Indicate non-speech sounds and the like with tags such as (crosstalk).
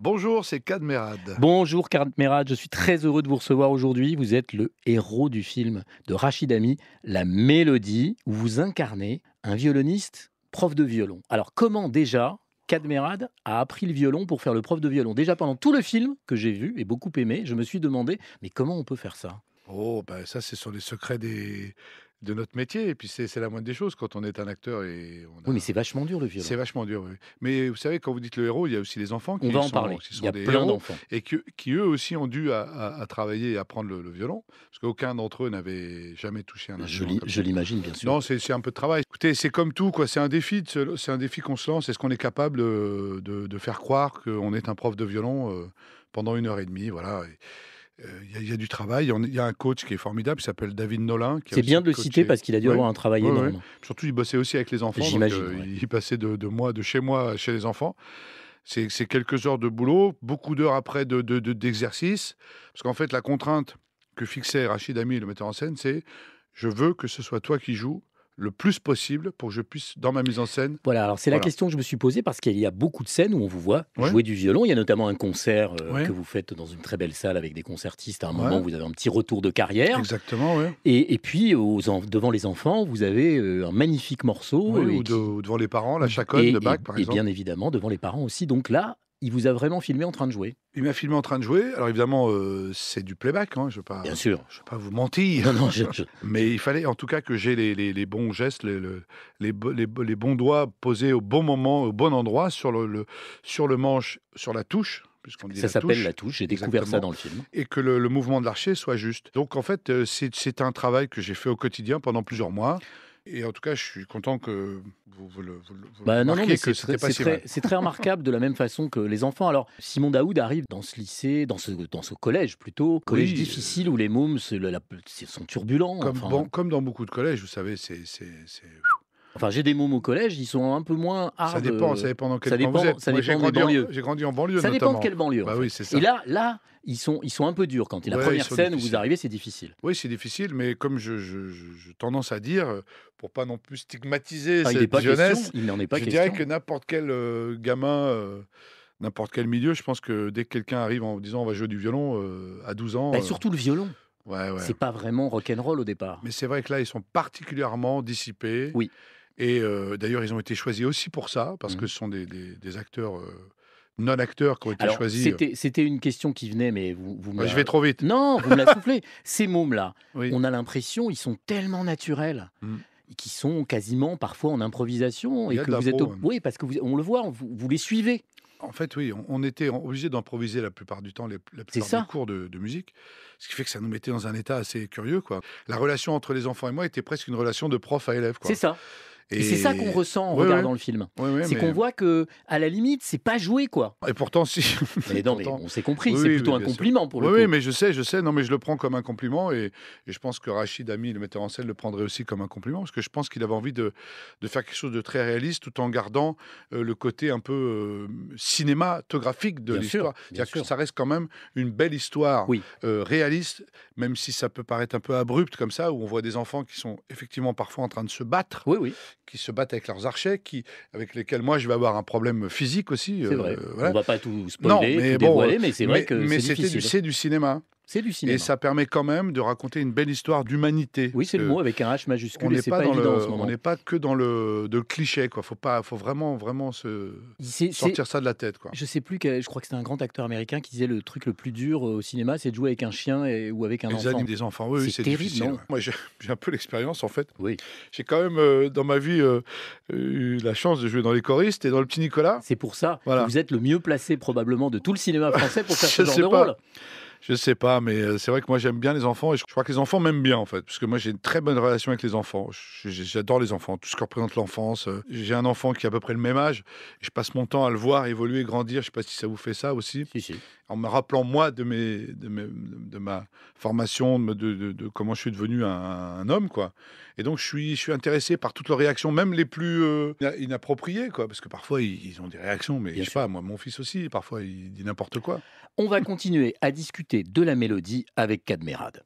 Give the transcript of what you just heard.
Bonjour, c'est Cadmerad. Bonjour Cadmerad, je suis très heureux de vous recevoir aujourd'hui. Vous êtes le héros du film de Rachid Ami, La Mélodie, où vous incarnez un violoniste prof de violon. Alors comment déjà Cadmerad a appris le violon pour faire le prof de violon Déjà pendant tout le film que j'ai vu et beaucoup aimé, je me suis demandé, mais comment on peut faire ça Oh, ben ça, c'est sur les secrets des, de notre métier. Et puis c'est la moindre des choses quand on est un acteur et Oui, mais c'est vachement dur le violon. C'est vachement dur. Oui. Mais vous savez, quand vous dites le héros, il y a aussi les enfants qui on va en parler. il y a plein d'enfants et qui eux aussi ont dû à, travailler et apprendre le, violon, parce qu'aucun d'entre eux n'avait jamais touché un instrument. Je l'imagine bien sûr. Non, c'est un peu de travail. Écoutez, c'est comme tout, quoi. C'est un défi. C'est un défi qu'on se lance. Est-ce qu'on est capable euh, de, faire croire qu'on est un prof de violon euh, pendant une heure et demie, voilà. Euh, il y, a du travail. Il y a un coach qui est formidable, qui s'appelle David Nolin. C'est bien de le citer parce qu'il a dû avoir un travail énorme. Surtout, il bossait aussi avec les enfants. J'imagine. Euh, il passait de, de, moi, de chez moi, chez les enfants. C'est quelques heures de boulot, beaucoup d'heures après d'exercice. De, parce qu'en fait, la contrainte que fixait Rachid Ami, le metteur en scène, c'est je veux que ce soit toi qui joues le plus possible pour que je puisse, dans ma mise en scène. Voilà, alors c'est la question que je me suis posée parce qu'il y a beaucoup de scènes où on vous voit jouer du violon. Il y a notamment un concert euh, que vous faites dans une très belle salle avec des concertistes à un moment où vous avez un petit retour de carrière. Exactement, oui. Et, puis, devant les enfants, vous avez euh, un magnifique morceau. Euh, ou, devant les parents, la chaconne de Bach, par exemple. Et bien évidemment, devant les parents aussi. Donc là, il vous a vraiment filmé en train de jouer Il m'a filmé en train de jouer. Alors évidemment, euh, c'est du playback, hein, je ne pas. Bien sûr. Je vais pas vous mentir. Non, (laughs) Mais il fallait en tout cas que j'ai les, bons gestes, les, les, bons doigts posés au bon moment, au bon endroit, sur le, sur le manche, sur la touche. ça s'appelle la touche, j'ai découvert ça dans le film. Et que le, le mouvement de l'archer soit juste. Donc en fait, euh, c'est un travail que j'ai fait au quotidien pendant plusieurs mois. Et en tout cas, je suis content que vous, le, vous C'est très remarquable de la même façon que les enfants. Alors, Simon Daoud arrive dans ce lycée, dans ce, dans ce collège plutôt, collège difficile euh, où les mômes sont turbulents. Comme, comme dans beaucoup de collèges, vous savez, c'est Enfin, j'ai des mômes au collège, ils sont un peu moins hard. Ça dépend, ça euh, dépend dans quel ça dépend, Ça J'ai grandi en banlieue. Ça dépend de quelle banlieue. Bah fait. ça. Et là, là, ils sont, ils sont un peu durs quand. il la première scène où vous arrivez, c'est difficile. Oui, c'est difficile, mais comme je, je, je, tendance à dire, pour pas non plus stigmatiser ah, cette jeunesse, n'en est pas je dirais que n'importe quel euh, gamin. Euh, n'importe quel milieu, je pense que dès que quelqu'un arrive en disant on va jouer du violon à 12 ans. Bah, surtout le violon. Ouais, ouais. C'est pas vraiment rock'n'roll au départ. Mais c'est vrai que là, ils sont particulièrement dissipés. Oui. Et euh, d'ailleurs, ils ont été choisis aussi pour ça, parce que mmh. ce sont des, acteurs. Euh, non-acteurs qui ont été choisis. C'était une question qui venait, mais vous, vous me Je vais trop vite. Non, vous me la soufflez. (laughs) Ces mômes-là, on a l'impression, ils sont tellement naturels. Mmh. qu'ils qui sont quasiment parfois en improvisation et que vous êtes hein. oui parce que vous... on le voit vous, les suivez en fait oui on, était obligé d'improviser la plupart du temps les, la cours de, de, musique ce qui fait que ça nous mettait dans un état assez curieux quoi la relation entre les enfants et moi était presque une relation de prof à élève c'est ça et, c'est ça qu'on ressent en regardant le film. c'est qu'on voit que, à la limite, c'est pas joué, quoi. Et pourtant, si. (laughs) Mais on s'est compris. c'est plutôt un compliment pour le oui, Oui, mais je sais, je sais. Non, mais je le prends comme un compliment et, je pense que Rachid Ami, le metteur en scène, le prendrait aussi comme un compliment parce que je pense qu'il avait envie de, de, faire quelque chose de très réaliste tout en gardant euh, le côté un peu euh, cinématographique de l'histoire. C'est-à-dire que ça reste quand même une belle histoire euh, réaliste, même si ça peut paraître un peu abrupt comme ça, où on voit des enfants qui sont effectivement parfois en train de se battre. Oui, oui qui se battent avec leurs archers, qui, avec lesquels moi je vais avoir un problème physique aussi. C'est vrai. Euh, On ne va pas tout spoiler, non, mais dévoiler, mais euh, c'est vrai que. Mais c'était du cinéma. C'est du cinéma. Et ça permet quand même de raconter une belle histoire d'humanité. Oui, c'est le mot avec un H majuscule. On n'est pas, on pas que dans le cliché Il Faut pas, faut vraiment, vraiment se sortir ça de la tête quoi. Je sais plus, je crois que c'était un grand acteur américain qui disait le truc le plus dur euh, au cinéma, c'est de jouer avec un chien et, ou avec un les enfant. des enfants, oui, c'est difficile. Moi, j'ai un peu l'expérience en fait. Oui. J'ai quand même euh, dans ma vie euh, eu la chance de jouer dans les choristes et dans le petit Nicolas. C'est pour ça. Que vous êtes le mieux placé probablement de tout le cinéma français pour (laughs) faire ce genre de rôle. Je sais pas, mais euh, c'est vrai que moi j'aime bien les enfants et je crois que les enfants m'aiment bien en fait, parce que moi j'ai une très bonne relation avec les enfants. J'adore les enfants, tout ce que représente l'enfance. Euh. J'ai un enfant qui a à peu près le même âge. Je passe mon temps à le voir évoluer, grandir. Je sais pas si ça vous fait ça aussi. Si, si. En me rappelant moi de mes, de, ma formation, de, de, comment je suis devenu un, homme quoi. Et donc je suis, je suis intéressé par toutes leurs réactions, même les plus euh, inappropriées quoi, parce que parfois ils, ont des réactions, mais je sais pas, moi mon fils aussi, parfois il dit n'importe quoi. On va continuer à discuter de la mélodie avec Cadmerade.